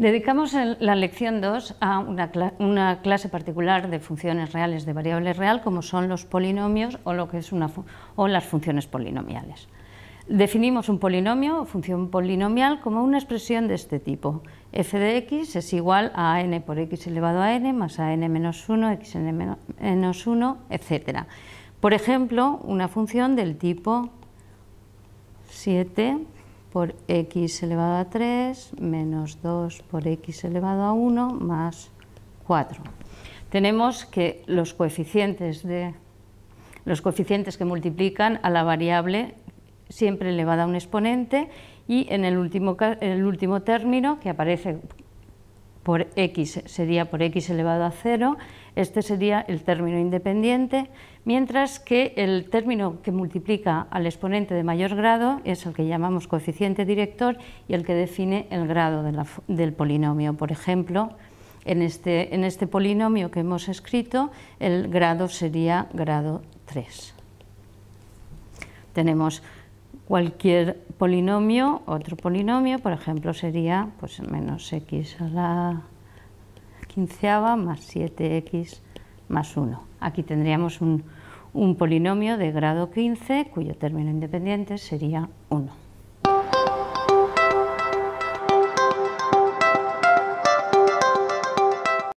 Dedicamos la lección 2 a una, clase particular de funciones reales de variable real, como son los polinomios o, lo que es una o las funciones polinomiales. Definimos un polinomio o función polinomial como una expresión de este tipo. f de x es igual a n por x elevado a n más a n menos 1, xn menos 1, etc. Por ejemplo, una función del tipo 7 por x elevado a 3 menos 2 por x elevado a 1 más 4. Tenemos que los coeficientes, de, los coeficientes que multiplican a la variable siempre elevada a un exponente y en el último, el último término que aparece por x sería por x elevado a 0, este sería el término independiente, mientras que el término que multiplica al exponente de mayor grado es el que llamamos coeficiente director y el que define el grado del polinomio. Por ejemplo, en este, en este polinomio que hemos escrito, el grado sería grado 3. Tenemos cualquier polinomio, otro polinomio, por ejemplo, sería pues, menos x a la quinceava más 7x más 1. Aquí tendríamos un polinomio de grado 15 cuyo término independiente sería 1.